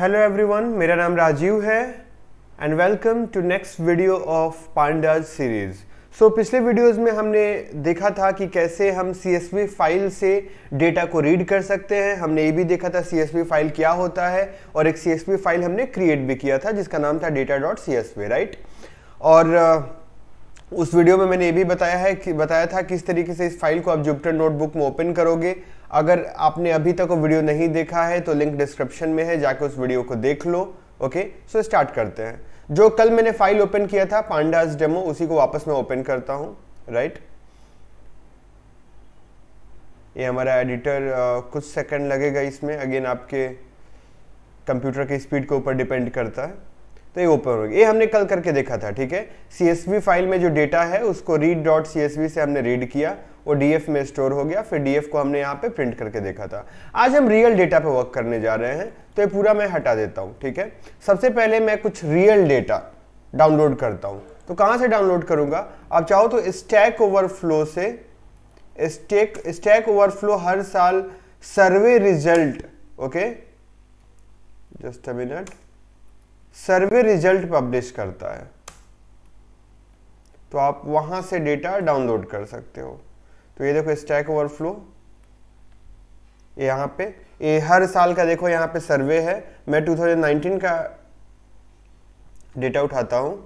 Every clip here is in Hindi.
हेलो एवरीवन मेरा नाम राजीव है and welcome to next video of pandas series so पिछले वीडियोस में हमने देखा था कि कैसे हम सी फाइल से डेटा को रीड कर सकते हैं हमने ये भी देखा था सी फाइल क्या होता है और एक सी फाइल हमने क्रिएट भी किया था जिसका नाम था डेटा डॉट सी राइट और uh, उस वीडियो में मैंने ये भी बताया है कि बताया था किस तरीके से इस फाइल को आप जुपिटर नोटबुक में ओपन करोगे अगर आपने अभी तक वो वीडियो नहीं देखा है तो लिंक डिस्क्रिप्शन में है जाके उस वीडियो को देख लो ओके सो स्टार्ट करते हैं जो कल मैंने फाइल ओपन किया था पांडाज डेमो उसी को वापस मैं ओपन करता हूँ राइट ये हमारा एडिटर आ, कुछ सेकंड लगेगा इसमें अगेन आपके कंप्यूटर की स्पीड के ऊपर डिपेंड करता है तो ये ओपन हो ये हमने कल करके देखा था ठीक है सी फाइल में जो डेटा है उसको रीड डॉट सी से हमने रीड किया और डीएफ में स्टोर हो गया फिर डीएफ को हमने यहाँ पे प्रिंट करके देखा था आज हम रियल डेटा पे वर्क करने जा रहे हैं तो ये पूरा मैं हटा देता हूँ ठीक है सबसे पहले मैं कुछ रियल डेटा डाउनलोड करता हूँ तो कहाँ से डाउनलोड करूँगा आप चाहो तो स्टैक ओवर से स्टेक स्टैक ओवर हर साल survey result okay just a minute survey result publish करता है तो आप वहां से डेटा डाउनलोड कर सकते हो तो ये देखो स्टैक ओवरफ्लो यहां पे ये हर साल का देखो यहां पे सर्वे है मैं 2019 का डेटा उठाता हूं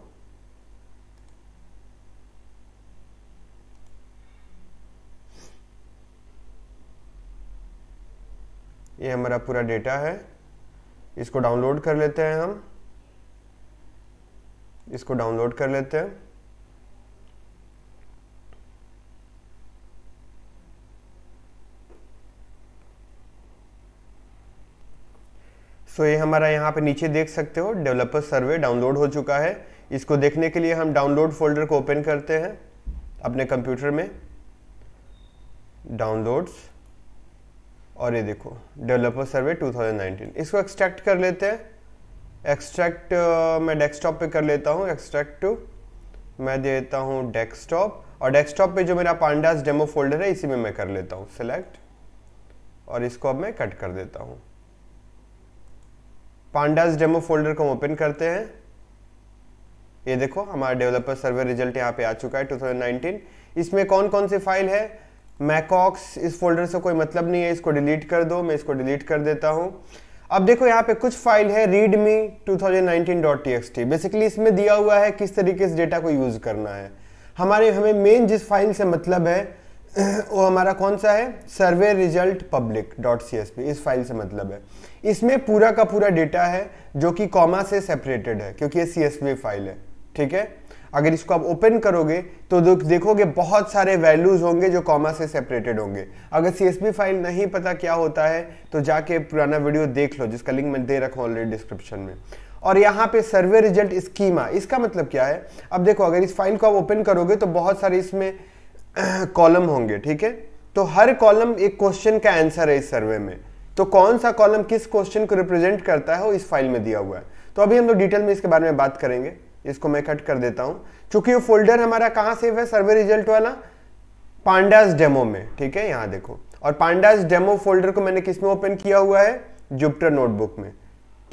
ये हमारा पूरा डेटा है इसको डाउनलोड कर लेते हैं हम इसको डाउनलोड कर लेते हैं सो so, ये हमारा यहाँ पे नीचे देख सकते हो डेवलपर सर्वे डाउनलोड हो चुका है इसको देखने के लिए हम डाउनलोड फोल्डर को ओपन करते हैं अपने कंप्यूटर में डाउनलोड्स और ये देखो डेवलपर सर्वे 2019 इसको एक्सट्रैक्ट कर लेते हैं एक्सट्रैक्ट uh, मैं डेस्कटॉप पे कर लेता हूँ एक्सट्रैक्ट टू मैं दे देता हूँ डेस्कटॉप और डेस्कटॉप पे जो मेरा पांडास डेमो फोल्डर है इसी में मैं कर लेता हूँ सिलेक्ट और इसको अब मैं कट कर देता हूँ पांडास डेमो फोल्डर को हम ओपन करते हैं ये देखो हमारा डेवलपर सर्वे रिजल्ट यहाँ पे आ चुका है 2019 इसमें कौन कौन सी फाइल है मैकॉक्स इस फोल्डर से कोई मतलब नहीं है इसको डिलीट कर दो मैं इसको डिलीट कर देता हूँ अब देखो यहाँ पे कुछ फाइल है readme 2019.txt बेसिकली इसमें दिया हुआ है किस तरीके से डेटा को यूज करना है हमारे हमें मेन जिस फाइल से मतलब है वो हमारा कौन सा है survey result public dot C S P इस फाइल से मतलब है इसमें पूरा का पूरा डेटा है जो कि कॉमा से सेपरेटेड है क्योंकि ये सी एस पी फाइल है ठीक है अगर इसको आप ओपन करोगे तो देखोगे बहुत सारे वैल्यूज होंगे जो कॉमा से सेपरेटेड होंगे अगर सी फाइल नहीं पता क्या होता है तो जाके पुराना वीडियो देख लो जिसका लिंक मैं दे रखा हूँ ऑलरेडी डिस्क्रिप्शन में और यहाँ पे सर्वे रिजल्ट स्कीमा इसका मतलब क्या है अब देखो अगर इस फाइल को आप ओपन करोगे तो बहुत सारे इसमें कॉलम होंगे ठीक है तो हर कॉलम एक क्वेश्चन का आंसर है इस सर्वे में तो कौन सा कॉलम किस क्वेश्चन को रिप्रेजेंट करता है वो इस फाइल में दिया हुआ है तो अभी हम लोग डिटेल में इसके बारे में बात करेंगे इसको मैं कट कर देता हूं चूंकि वो फोल्डर हमारा कहां सेव है सर्वे रिजल्ट वाला पांडास डेमो में ठीक है यहां देखो और पांडास डेमो फोल्डर को मैंने किसमें ओपन किया हुआ है जुपिटर नोटबुक में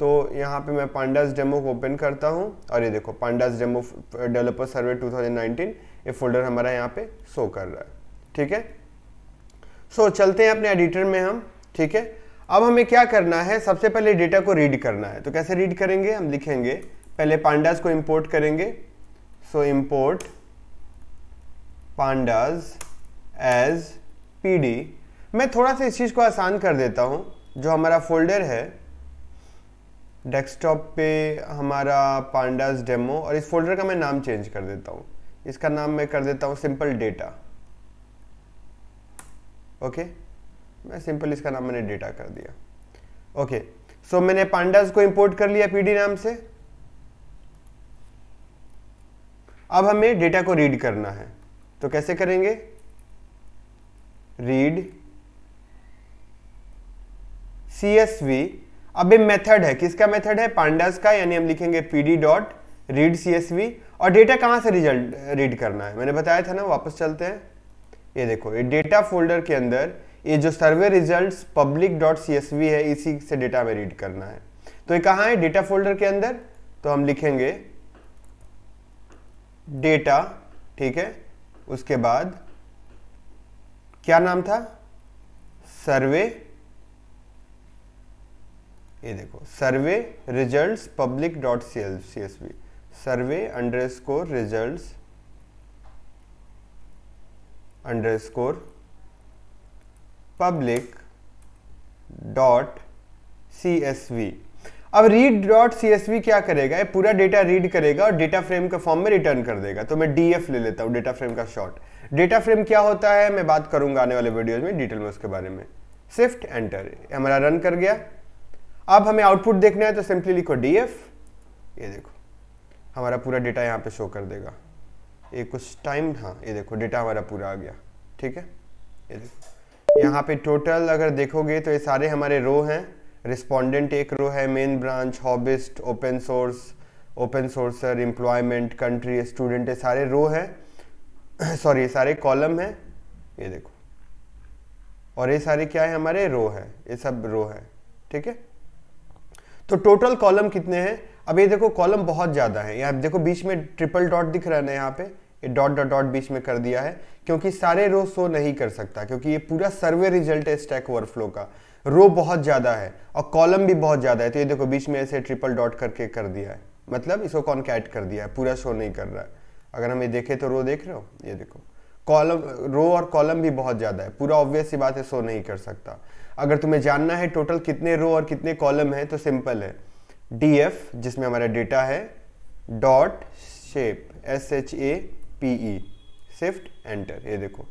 तो यहाँ पे मैं पांडास डेमो को ओपन करता हूँ और ये देखो पांडास डेमो डेवलपर सर्वे 2019 ये फोल्डर हमारा यहाँ पे शो कर रहा है ठीक है सो so, चलते हैं अपने एडिटर में हम ठीक है अब हमें क्या करना है सबसे पहले डेटा को रीड करना है तो कैसे रीड करेंगे हम लिखेंगे पहले पांडास को इंपोर्ट करेंगे so import pandas as PD मैं थोड़ा सा इस चीज़ को आसान कर देता हूं जो हमारा फोल्डर है डेस्कटॉप पे हमारा पांडास डेमो और इस फोल्डर का मैं नाम चेंज कर देता हूं इसका नाम मैं कर देता हूं सिंपल डेटा ओके मैं सिंपल इसका नाम मैंने डेटा कर दिया ओके सो मैंने पांडास को इंपोर्ट कर लिया पीडी नाम से अब हमें डेटा को रीड करना है तो कैसे करेंगे रीड सी एस वी अब ये मेथड है किसका मेथड है पांडास का यानी हम लिखेंगे P D dot read C S V और डेटा कहां से रिजल्ट रीड करना है मैंने बताया था ना वापस चलते हैं ये देखो ये डेटा फोल्डर के अंदर ये जो survey result public dot C S V है इसी से डेटा में रीड करना है तो ये कहां है डेटा फोल्डर के अंदर तो हम लिखेंगे डेटा ठीक है उसके बाद क्या नाम था सर्वे ये देखो survey results public dot C L C S B survey underscore result underscore public dot C S V अब रीड डॉट सी क्या करेगा ये पूरा डेटा रीड करेगा और डेटा फ्रेम के फॉर्म में रिटर्न कर देगा तो मैं डी ले लेता हूँ डेटा फ्रेम का शॉर्ट डेटा फ्रेम क्या होता है मैं बात करूंगा आने वाले वीडियोज में डिटेल में उसके बारे में सिफ्ट एंटर हमारा रन कर गया अब हमें आउटपुट देखना है तो सिंपली लिखो डी ये देखो हमारा पूरा डेटा यहाँ पे शो कर देगा ये कुछ टाइम हाँ ये देखो डेटा हमारा पूरा आ गया ठीक है ये देखो यहाँ पे टोटल अगर देखोगे तो ये सारे हमारे रो हैं रिस्पोंडेंट एक रो है main branch hobbyist open source open sourcer employment country student ये सारे रो हैं सॉरी ये सारे कॉलम हैं ये देखो और ये सारे क्या है हमारे रो हैं ये सब रो हैं ठीक है तो टोटल कॉलम कितने हैं अब ये देखो कॉलम बहुत ज़्यादा है यहाँ देखो बीच में ट्रिपल डॉट दिख रहा है ना यहाँ पे ये डॉट डॉट डॉट बीच में कर दिया है क्योंकि सारे रो शो नहीं कर सकता क्योंकि ये पूरा सर्वे रिजल्ट है स्टैक ओवरफ्लो का रो बहुत ज़्यादा है और कॉलम भी बहुत ज़्यादा है तो ये देखो बीच में ऐसे ट्रिपल डॉट करके कर दिया है मतलब इसको कॉन्कैट कर दिया है पूरा शो नहीं कर रहा है अगर हम ये देखें तो रो देख रहे हो ये देखो कॉलम रो और कॉलम भी बहुत ज़्यादा है पूरा ऑब्वियस सी बात है शो नहीं कर सकता अगर तुम्हें जानना है टोटल कितने रो और कितने कॉलम तो है तो सिंपल है डी एफ जिसमें हमारा डेटा है dot shape S H A P E shift enter ये देखो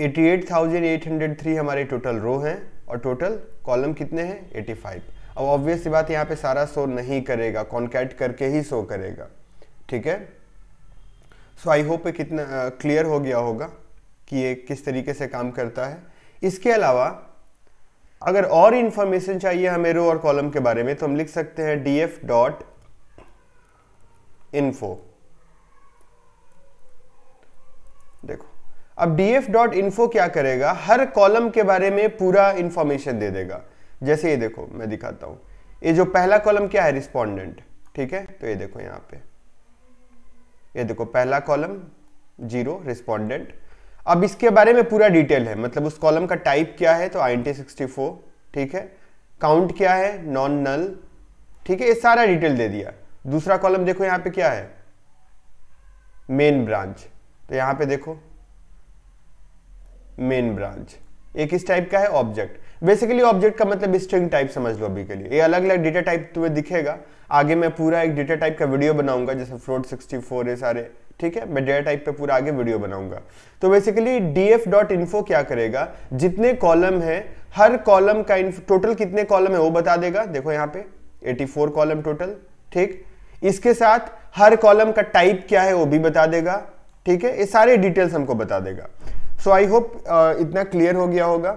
88,803 हमारे टोटल रो हैं और टोटल कॉलम कितने हैं 85 अब ऑब्वियस बात यहाँ पे सारा शो नहीं करेगा कॉन्कैट करके ही शो करेगा ठीक है सो आई होप कितना क्लियर uh, हो गया होगा कि ये किस तरीके से काम करता है इसके अलावा अगर और इन्फॉर्मेशन चाहिए हमें रो और कॉलम के बारे में तो हम लिख सकते हैं डी एफ डॉट इन्फो देखो अब डी एफ डॉट इन्फो क्या करेगा हर कॉलम के बारे में पूरा इंफॉर्मेशन दे देगा जैसे ये देखो मैं दिखाता हूं ये जो पहला कॉलम क्या है रिस्पॉन्डेंट ठीक है तो ये देखो यहां पे ये देखो पहला कॉलम जीरो रिस्पॉन्डेंट अब इसके बारे में पूरा डिटेल है मतलब उस कॉलम का टाइप क्या है तो आई एन ठीक है काउंट क्या है नॉन नल ठीक है ये सारा डिटेल दे दिया दूसरा कॉलम देखो यहां पे क्या है मेन ब्रांच तो यहां पे देखो मेन ब्रांच एक इस टाइप का है ऑब्जेक्ट बेसिकली ऑब्जेक्ट का मतलब स्ट्रिंग टाइप समझ लो अभी के लिए ये अलग अलग डेटा टाइप तुम्हें दिखेगा आगे मैं पूरा एक डेटा टाइप का वीडियो बनाऊंगा जैसे फ्रोड फोर ये सारे ठीक है मैं डेटा टाइप पे पूरा आगे वीडियो बनाऊंगा तो बेसिकली डॉट इन्फो क्या करेगा जितने कॉलम है हर कॉलम का टोटल कितने कॉलम है वो बता देगा देखो यहाँ पे 84 कॉलम टोटल ठीक इसके साथ हर कॉलम का टाइप क्या है वो भी बता देगा ठीक है ये सारे डिटेल्स हमको बता देगा सो आई होप इतना क्लियर हो गया होगा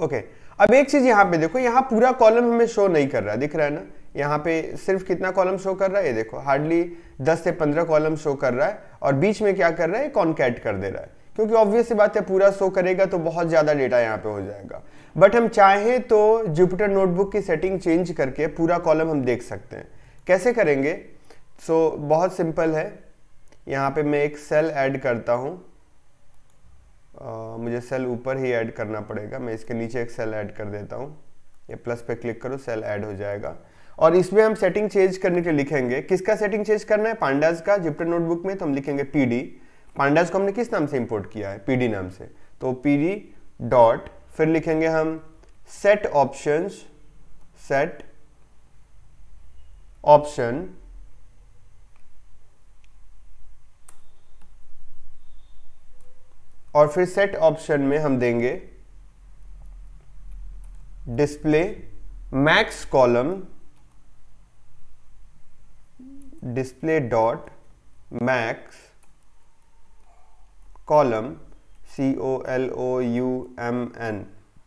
ओके okay. अब एक चीज यहाँ पे देखो यहाँ पूरा कॉलम हमें शो नहीं कर रहा दिख रहा है ना यहाँ पे सिर्फ कितना कॉलम शो कर रहा है ये देखो हार्डली 10 से 15 कॉलम शो कर रहा है और बीच में क्या कर रहा है कॉन्कैट कर दे रहा है क्योंकि ऑब्वियस सी बात है पूरा शो करेगा तो बहुत ज़्यादा डेटा यहाँ पे हो जाएगा बट हम चाहें तो जुपिटर नोटबुक की सेटिंग चेंज करके पूरा कॉलम हम देख सकते हैं कैसे करेंगे सो so, बहुत सिंपल है यहाँ पे मैं एक सेल ऐड करता हूँ मुझे सेल ऊपर ही ऐड करना पड़ेगा मैं इसके नीचे एक सेल ऐड कर देता हूँ ये प्लस पे क्लिक करो सेल ऐड हो जाएगा और इसमें हम सेटिंग चेंज करने के लिए लिखेंगे किसका सेटिंग चेंज करना है पांडाज का जिप्टर नोटबुक में तो हम लिखेंगे पीडी पांडाज को हमने किस नाम से इंपोर्ट किया है पीडी नाम से तो पीडी डॉट फिर लिखेंगे हम सेट ऑप्शंस सेट ऑप्शन और फिर सेट ऑप्शन में हम देंगे display max column display dot max column C O L O U M N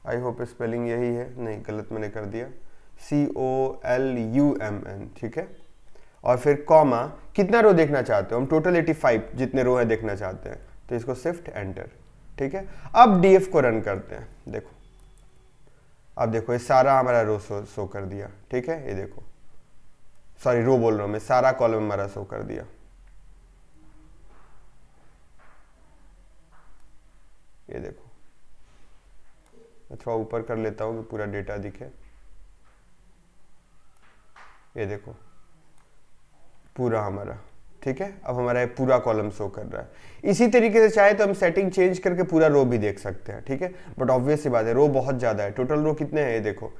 I hope spelling यही है नहीं गलत मैंने कर दिया C O L U M N ठीक है और फिर कॉमा कितना रो देखना चाहते हो हम टोटल 85 जितने रो है देखना चाहते हैं तो इसको शिफ्ट एंटर ठीक है अब डीएफ को रन करते हैं देखो अब देखो ये सारा हमारा रो शो, कर दिया ठीक है ये देखो सॉरी रो बोल रहा हूं मैं सारा कॉलम हमारा शो कर दिया ये देखो मैं थोड़ा ऊपर कर लेता हूं कि पूरा डेटा दिखे ये देखो पूरा हमारा ठीक है अब हमारा ये पूरा कॉलम शो कर रहा है इसी तरीके से चाहे तो हम सेटिंग चेंज करके पूरा रो भी देख सकते हैं ठीक है बट ऑब्वियस सी बात है रो बहुत ज़्यादा है टोटल रो कितने हैं ये देखो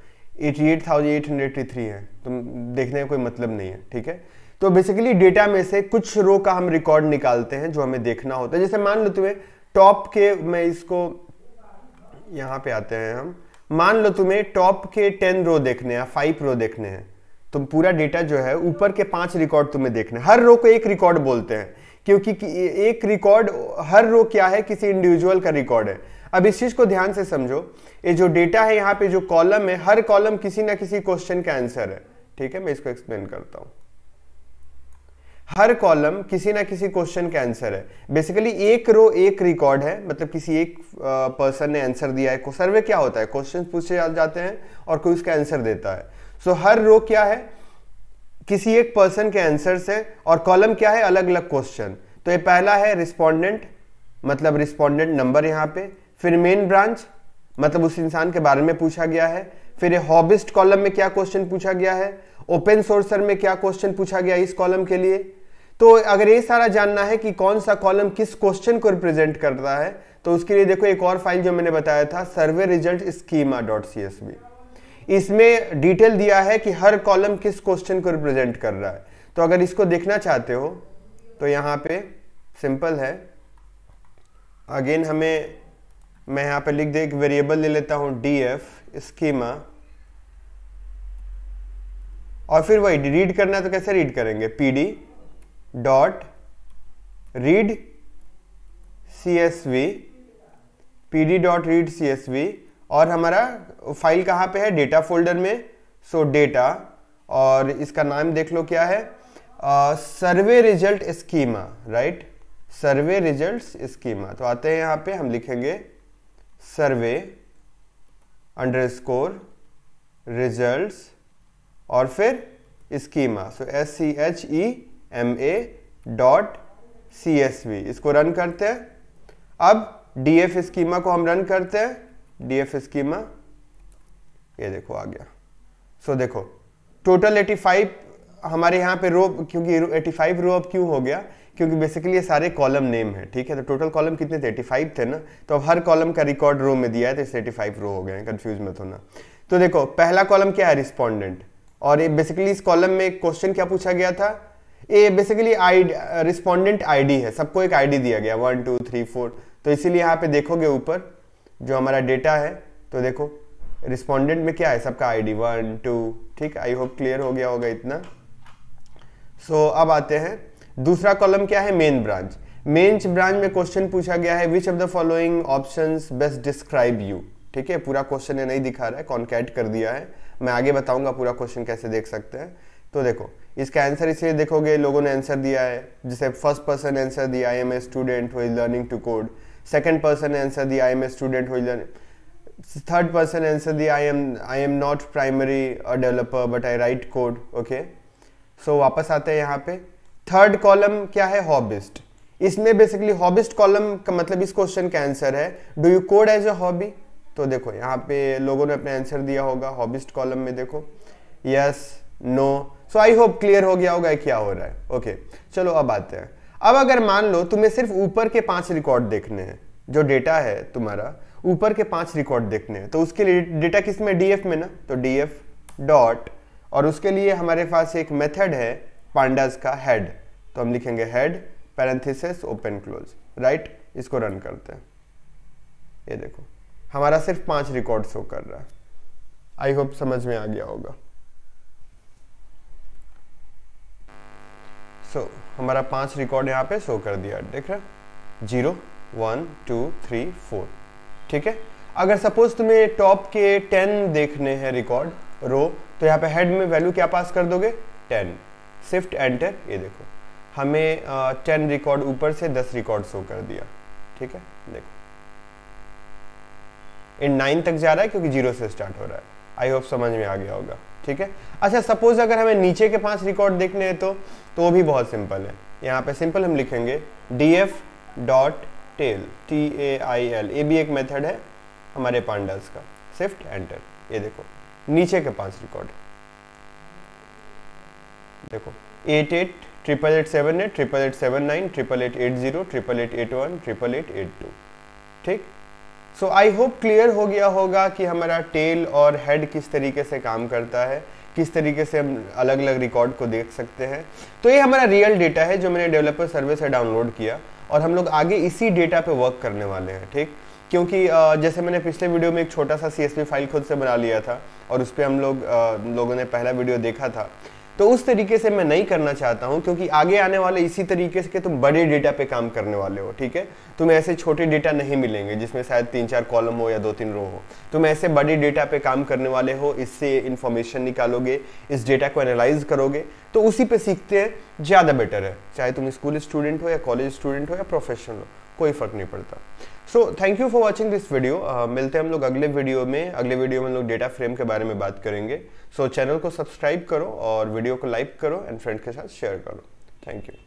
थ्री है तो देखने का कोई मतलब नहीं है ठीक है तो बेसिकली डेटा में से कुछ रो का हम रिकॉर्ड निकालते हैं जो हमें देखना होता है जैसे मान लो तुम्हें टॉप के मैं इसको यहाँ पे आते हैं हम मान लो तुम्हें टॉप के टेन रो देखने हैं फाइव रो देखने हैं तुम पूरा डेटा जो है ऊपर के पांच रिकॉर्ड तुम्हें देखने हर रो को एक रिकॉर्ड बोलते हैं क्योंकि एक रिकॉर्ड हर रो क्या है किसी इंडिविजुअल का रिकॉर्ड है अब इस चीज को ध्यान से समझो ये जो डेटा है यहाँ पे जो कॉलम है हर कॉलम किसी ना किसी क्वेश्चन का आंसर है ठीक है मैं इसको एक्सप्लेन करता हूं हर कॉलम किसी ना किसी क्वेश्चन का आंसर है बेसिकली एक रो एक रिकॉर्ड है मतलब किसी एक पर्सन ने आंसर दिया है सर्वे क्या होता है क्वेश्चन पूछे जाते हैं और कोई उसका आंसर देता है सो so, हर रो क्या है किसी एक पर्सन के आंसर से और कॉलम क्या है अलग अलग क्वेश्चन तो ये पहला है रिस्पोंडेंट मतलब रिस्पोंडेंट नंबर यहां पे फिर मेन ब्रांच मतलब उस इंसान के बारे में पूछा गया है फिर ये हॉबिस्ट कॉलम में क्या क्वेश्चन पूछा गया है ओपन सोर्सर में क्या क्वेश्चन पूछा गया इस कॉलम के लिए तो अगर ये सारा जानना है कि कौन सा कॉलम किस क्वेश्चन को रिप्रेजेंट करता है तो उसके लिए देखो एक और फाइल जो मैंने बताया था survey result schema dot C S B इसमें डिटेल दिया है कि हर कॉलम किस क्वेश्चन को रिप्रेजेंट कर रहा है तो अगर इसको देखना चाहते हो तो यहाँ पे सिंपल है अगेन हमें मैं यहाँ पे लिख दे एक वेरिएबल ले लेता हूँ डी एफ स्कीमा और फिर वही रीड करना है तो कैसे रीड करेंगे P D dot read C S V P D dot read C S V और हमारा फाइल कहाँ पे है डेटा फोल्डर में सो so, डेटा और इसका नाम देख लो क्या है survey result schema right survey result schema तो आते हैं यहाँ पे हम लिखेंगे सर्वे अंडर स्कोर रिजल्ट और फिर schema so S C H E M A dot C S V इसको रन करते हैं अब डी एफ स्कीमा को हम रन करते हैं डी एफ स्कीमा ये देखो आ गया सो so, देखो टोटल 85 हमारे यहाँ पे रो क्योंकि 85 रो अब क्यों हो गया क्योंकि बेसिकली ये सारे कॉलम नेम है ठीक है तो टोटल कॉलम कितने थे 85 थे ना तो अब हर कॉलम का रिकॉर्ड रो में दिया है तो इससे 85 रो हो गए हैं कन्फ्यूज मत होना तो देखो पहला कॉलम क्या है रिस्पॉन्डेंट और ये बेसिकली इस कॉलम में क्वेश्चन क्या पूछा गया था ये बेसिकली आई रिस्पॉन्डेंट आईडी है सबको एक आई दिया गया वन टू थ्री फोर तो इसीलिए यहाँ पे देखोगे ऊपर जो हमारा डेटा है तो देखो रिस्पॉन्डेंट में क्या है सबका आई डी वन टू ठीक आई होप क्लियर हो गया होगा इतना सो so, अब आते हैं दूसरा कॉलम क्या है मेन ब्रांच मेन ब्रांच में क्वेश्चन पूछा गया है which of the following option best describe you ठीक है पूरा क्वेश्चन नहीं दिखा रहा है कॉन्कैट कर दिया है मैं आगे बताऊंगा पूरा क्वेश्चन कैसे देख सकते हैं तो देखो इसका आंसर इसलिए देखोगे लोगों ने आंसर दिया है जैसे फर्स्ट पर्सन आंसर दिया I am a student who learning to code second person ने आंसर दिया I am a student who learning third person answer the I am I am not primary a developer but I write code okay so so, वापस आते हैं यहाँ पे थर्ड कॉलम क्या है हॉबिस्ट इसमें बेसिकली हॉबिस्ट कॉलम का मतलब इस क्वेश्चन का आंसर है do you code as a hobby तो देखो यहाँ पे लोगों ने अपने आंसर दिया होगा हॉबिस्ट कॉलम में देखो yes no so I hope clear हो गया होगा क्या हो रहा है ओके okay, चलो अब आते हैं अब अगर मान लो तुम्हें सिर्फ ऊपर के पांच रिकॉर्ड देखने हैं जो डेटा है तुम्हारा ऊपर के पांच रिकॉर्ड देखने हैं तो उसके लिए डेटा किस में डीएफ में ना तो डीएफ डॉट और उसके लिए हमारे पास एक मेथड है पांडाज का हेड तो हम लिखेंगे head parenthesis open close right इसको रन करते हैं ये देखो हमारा सिर्फ पांच रिकॉर्ड शो कर रहा है आई होप समझ में आ गया होगा सो so, हमारा पांच रिकॉर्ड यहां पे शो कर दिया देख रहा zero one two three four ठीक है अगर सपोज तुम्हें टॉप के टेन देखने हैं रिकॉर्ड रो तो यहाँ पे हेड में वैल्यू क्या पास कर दोगे टेन स्विफ्ट एंटर ये देखो हमें टेन रिकॉर्ड ऊपर से दस रिकॉर्ड शो कर दिया ठीक है देखो इन नाइन तक जा रहा है क्योंकि जीरो से स्टार्ट हो रहा है आई होप समझ में आ गया होगा ठीक है अच्छा सपोज अगर हमें नीचे के पांच रिकॉर्ड देखने हैं तो तो वो भी बहुत सिंपल है यहाँ पे सिंपल हम लिखेंगे D F dot tail T A I L ये भी एक मेथड है हमारे पांडास का शिफ्ट एंटर ये देखो नीचे के पांच रिकॉर्ड देखो eight eight triple eight seven eight triple eight seven nine triple eight eight zero triple eight eight one triple eight eight two ठीक सो आई होप क्लियर हो गया होगा कि हमारा टेल और हेड किस तरीके से काम करता है किस तरीके से हम अलग अलग रिकॉर्ड को देख सकते हैं तो ये हमारा रियल डेटा है जो मैंने डेवलपर सर्वे से डाउनलोड किया और हम लोग आगे इसी डेटा पे वर्क करने वाले हैं ठीक क्योंकि जैसे मैंने पिछले वीडियो में एक छोटा सा सी फाइल खुद से बना लिया था और उस पर हम लोग लोगों ने पहला वीडियो देखा था तो उस तरीके से मैं नहीं करना चाहता हूँ क्योंकि आगे आने वाले इसी तरीके से तुम बड़े डेटा पे काम करने वाले हो ठीक है तुम ऐसे छोटे डेटा नहीं मिलेंगे जिसमें शायद तीन चार कॉलम हो या दो तीन रो हो तुम ऐसे बड़े डेटा पे काम करने वाले हो इससे इन्फॉर्मेशन निकालोगे इस डेटा को एनालाइज करोगे तो उसी पे सीखते ज़्यादा बेटर है चाहे तुम स्कूल स्टूडेंट हो या कॉलेज स्टूडेंट हो या प्रोफेशनल हो कोई फ़र्क नहीं पड़ता so thank you for watching this video मिलते हैं हम लोग अगले वीडियो में अगले वीडियो में हम लोग डेटा फ्रेम के बारे में बात करेंगे सो so, चैनल को सब्सक्राइब करो और वीडियो को लाइक करो एंड फ्रेंड के साथ शेयर करो थैंक यू